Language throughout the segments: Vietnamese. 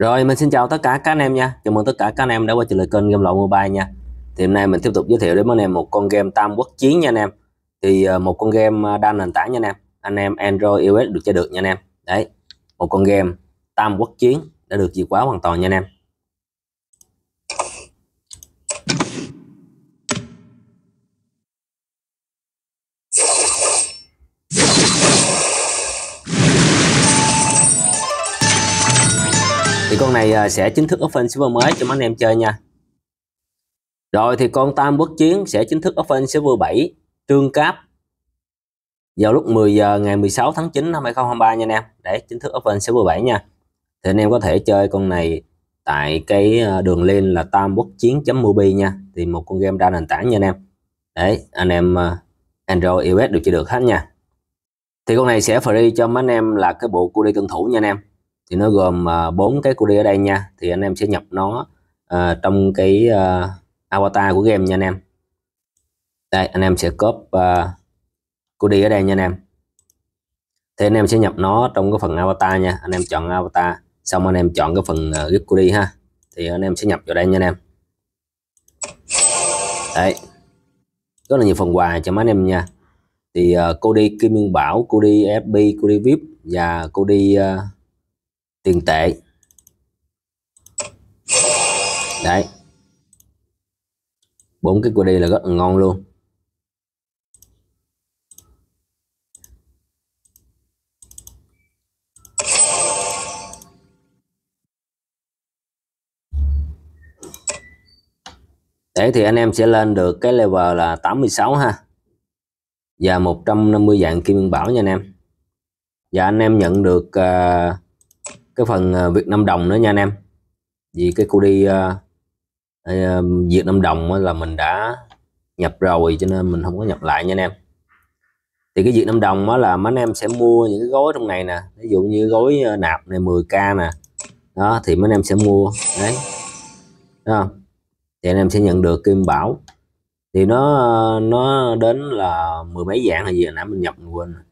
Rồi mình xin chào tất cả các anh em nha Chào mừng tất cả các anh em đã quay trở lại kênh Game Lậu Mobile nha Thì hôm nay mình tiếp tục giới thiệu đến với anh em một con game Tam Quốc Chiến nha anh em Thì ờ, một con game ờ, đa nền tảng nha anh em Anh em Android iOS được chơi được nha anh em Đấy Một con game Tam Quốc Chiến đã được chìa khóa hoàn toàn nha anh em thì con này à, sẽ chính thức open server mới cho mấy anh em chơi nha rồi thì con tam quốc chiến sẽ chính thức open server 7 trương cáp vào lúc 10 giờ ngày 16 tháng 9 năm 2023 nha anh em để chính thức open server 7 nha thì anh em có thể chơi con này tại cái à, đường link là tam quốc chiến mobi nha thì một con game đa nền tảng nha anh em đấy anh em à, Android iOS đều chơi được hết nha thì con này sẽ free cho mấy anh em là cái bộ đi tuân thủ nha anh em thì nó gồm à, bốn cái query ở đây nha thì anh em sẽ nhập nó uh, trong cái uh, avatar của game nha anh em đây anh em sẽ copy uh, query ở đây nha anh em thì anh em sẽ nhập nó trong cái phần avatar nha anh em chọn avatar xong anh em chọn cái phần uh, group query ha thì anh em sẽ nhập vào đây nha anh em đấy rất là nhiều phần quà cho mấy anh em nha thì uh, cô đi kim minh bảo cô đi fb cô đi vip và cô đi uh, tiền tệ đấy bốn cái đây là rất là ngon luôn Thế thì anh em sẽ lên được cái level là 86 ha và 150 dạng kim bảo nha anh em và anh em nhận được uh, cái phần à, Việt Nam đồng nữa nha anh em vì cái cô đi uh, Việt Nam đồng là mình đã nhập rồi cho nên mình không có nhập lại nha anh em thì cái Việt Nam đồng đó là mấy anh em sẽ mua những cái gói trong này nè ví dụ như gói nạp này 10k nè đó thì mấy anh em sẽ mua đấy đó. thì anh em sẽ nhận được kim bảo thì nó nó đến là mười mấy dạng hay gì nãy mình nhập mình quên rồi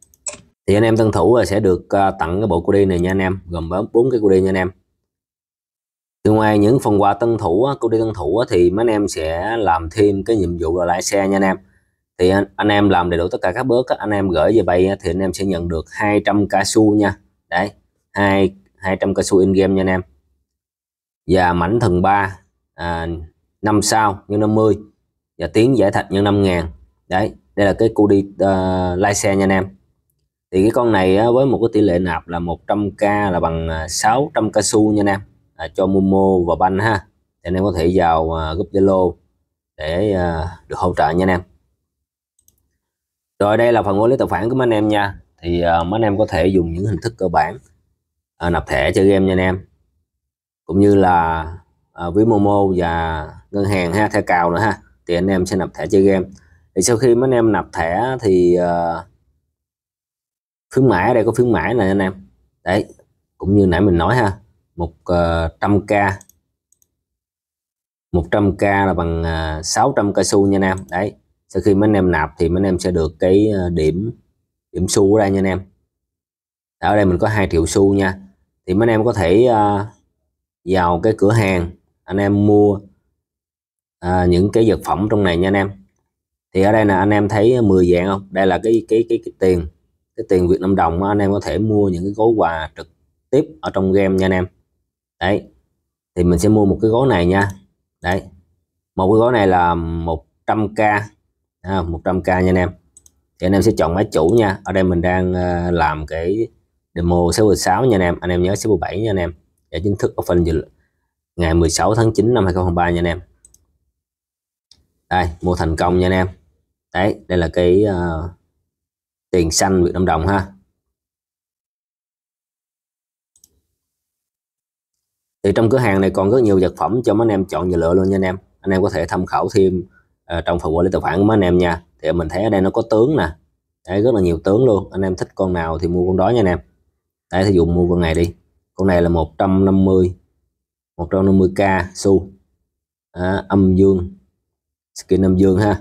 thì anh em tân thủ sẽ được ờ, tặng cái bộ cô đi này nha anh em gồm có bốn cái cô đi nha anh em thì ngoài những phần quà tân thủ cô đi tân thủ thì mấy anh em sẽ làm thêm cái nhiệm vụ là lái xe nha anh em thì anh, em làm đầy đủ tất cả các bước anh em gửi về bay thì anh em sẽ nhận được 200 ca su nha đấy hai 200 ca su in game nha anh em và mảnh thần 3 à, 5 sao nhân 50 và tiếng giải thạch nhân 5 ngàn đấy đây là cái cu đi uh, lái xe nha anh em thì cái con này á, với một cái tỷ lệ nạp là 100k là bằng 600 cao su nha nam à, cho Momo và Banh ha thì anh em có thể vào à, group Zalo để à, được hỗ trợ nha anh em rồi đây là phần quản lý tài khoản của mấy anh em nha thì à, mấy anh em có thể dùng những hình thức cơ bản à, nạp thẻ chơi game nha anh em cũng như là à, với Momo và ngân hàng ha theo cào nữa ha thì anh em sẽ nạp thẻ chơi game thì sau khi mấy anh em nạp thẻ thì à, khuyến mãi đây có khuyến mãi này anh em đấy cũng như nãy mình nói ha 100k ờ, 100k là bằng 600 ờ, cây xu nha anh em đấy sau khi mấy anh em nạp thì mấy anh em sẽ được cái ờ, điểm điểm xu ở đây nha anh em ở đây mình có hai triệu xu nha thì mấy anh em có thể vào cái cửa hàng anh em mua những cái vật phẩm trong này nha anh em thì ở đây là anh em thấy 10 dạng không đây là cái cái cái, cái tiền cái tiền Việt Nam đồng anh em có thể mua những cái gói quà trực tiếp ở trong game nha anh em đấy thì mình sẽ mua một cái gói này nha đấy một cái gói này là 100k à, 100k nha anh em thì anh em sẽ chọn máy chủ nha ở đây mình đang ờ, làm cái demo số 16 nha anh em anh em nhớ số 17 nha anh em để chính thức open ngày 16 tháng 9 năm 2023 nha anh em đây mua thành công nha anh em đấy đây là cái uh, tiền xanh Việt Nam đồng ha thì trong cửa hàng này còn rất nhiều vật phẩm cho mấy anh em chọn và lựa luôn nha anh em anh em có thể tham khảo thêm uh, trong phần quản lý tài khoản của mấy anh em nha thì mình thấy ở đây nó có tướng nè đấy rất là nhiều tướng luôn anh em thích con nào thì mua con đó nha anh em đấy thí dụ mua con này đi con này là 150 150k xu à, âm dương skin âm dương ha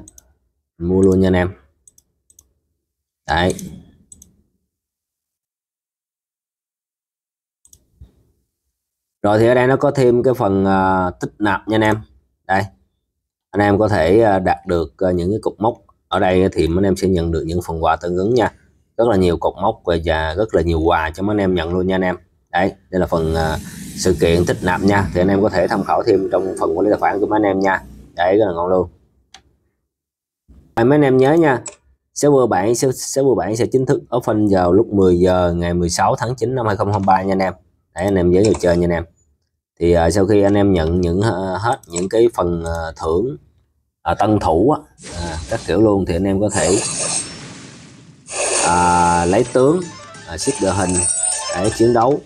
mua luôn nha anh em đấy rồi thì ở đây nó có thêm cái phần à, tích nạp nha anh em đây anh em có thể à, đạt được à, những cái cục mốc ở đây thì anh em sẽ nhận được những phần quà tương ứng nha rất là nhiều cục mốc và rất là nhiều quà cho mấy anh em nhận luôn nha anh em đấy đây là phần sự kiện tích nạp nha thì anh em có thể tham khảo thêm trong phần quản lý tài khoản của mấy anh em nha đấy rất là ngon luôn mấy anh em nhớ nha Server bản server bản sẽ chính thức open vào lúc 10 giờ ngày 16 tháng 9 năm 2023 nha anh em. Để anh em giới vào chơi nha anh em. Thì uh, sau khi anh em nhận những uh, hết những cái phần uh, thưởng uh, tân thủ uh, các kiểu luôn thì anh em có thể uh, lấy tướng, uh, xích địa hình để chiến đấu.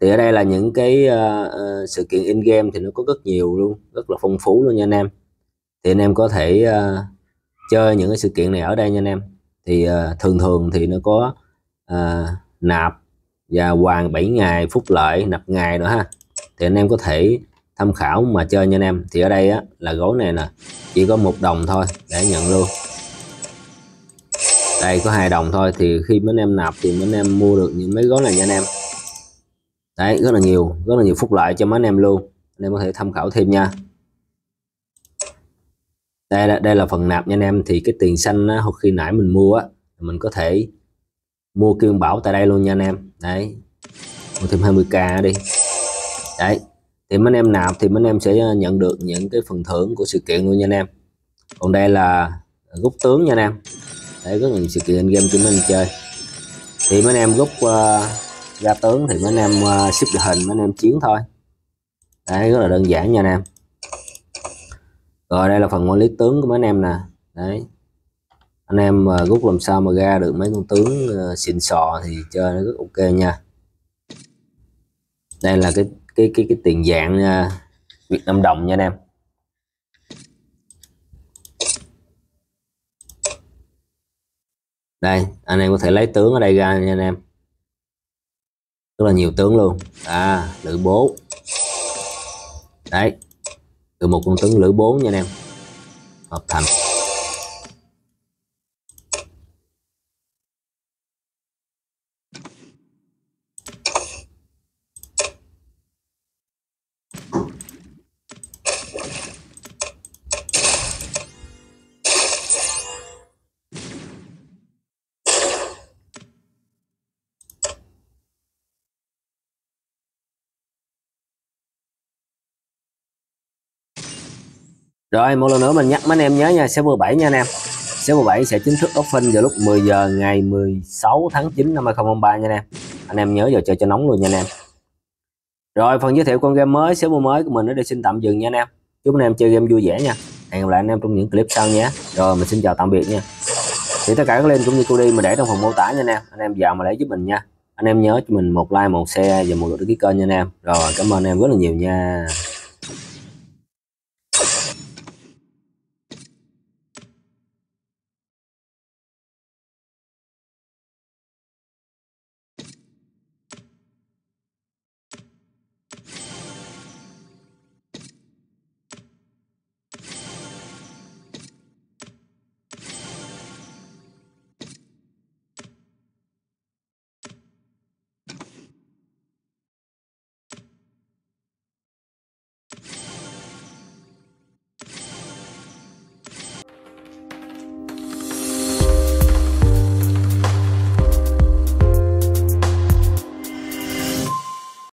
Thì ở đây là những cái uh, uh, sự kiện in game thì nó có rất nhiều luôn, rất là phong phú luôn nha anh em. Thì anh em có thể uh, chơi những cái sự kiện này ở đây nha anh em thì uh, thường thường thì nó có uh, nạp và hoàn 7 ngày phúc lợi nạp ngày nữa ha thì anh em có thể tham khảo mà chơi nha anh em thì ở đây á, là gói này nè chỉ có một đồng thôi để nhận luôn đây có hai đồng thôi thì khi mấy anh em nạp thì mấy anh em mua được những mấy gói này nha anh em đấy rất là nhiều rất là nhiều phúc lợi cho mấy anh em luôn anh em có thể tham khảo thêm nha đây đây là phần nạp nha anh em thì cái tiền xanh á, khi nãy mình mua á mình có thể mua kim bảo tại đây luôn nha anh em đấy mua thêm 20k đi đấy thì mấy anh em nạp thì mấy anh em sẽ ờ, nhận được những cái phần thưởng của sự kiện luôn nha anh em còn đây là rút tướng nha anh em đấy có những sự kiện game chúng mình chơi thì mấy anh em rút uh, ra tướng thì mấy anh em uh, ship đội hình mấy anh em chiến thôi đấy rất là đơn giản nha anh em rồi đây là phần quản lý tướng của mấy anh em nè đấy anh em mà ờ, rút làm sao mà ra được mấy con tướng ờ, xịn sò thì chơi nó rất ok nha đây là cái cái cái cái tiền dạng ờ, Việt Nam đồng nha anh em đây anh em có thể lấy tướng ở đây ra nha anh em rất là nhiều tướng luôn à lữ bố đấy từ một con tướng lưỡi bốn nha anh em hợp thành Rồi một lần nữa mình nhắc mấy anh em nhớ nha, xe 17 nha anh em. Xe 17 sẽ chính thức open vào lúc 10 giờ ngày 16 tháng 9 năm 2023 nha anh em. Anh em nhớ vào chơi cho nóng luôn nha anh em. Rồi phần giới thiệu con game mới, xe mới của mình nó đi xin tạm dừng nha anh em. Chúc anh em chơi game vui vẻ nha. Hẹn gặp lại anh em trong những clip sau nhé. Rồi mình xin chào tạm biệt nha. Thì tất cả các link cũng như cô đi mình để trong phần mô tả nha anh em. Anh em vào mà để giúp mình nha. Anh em nhớ cho mình một like, một share và một lượt đăng ký kênh nha anh em. Rồi cảm ơn anh em rất là nhiều nha.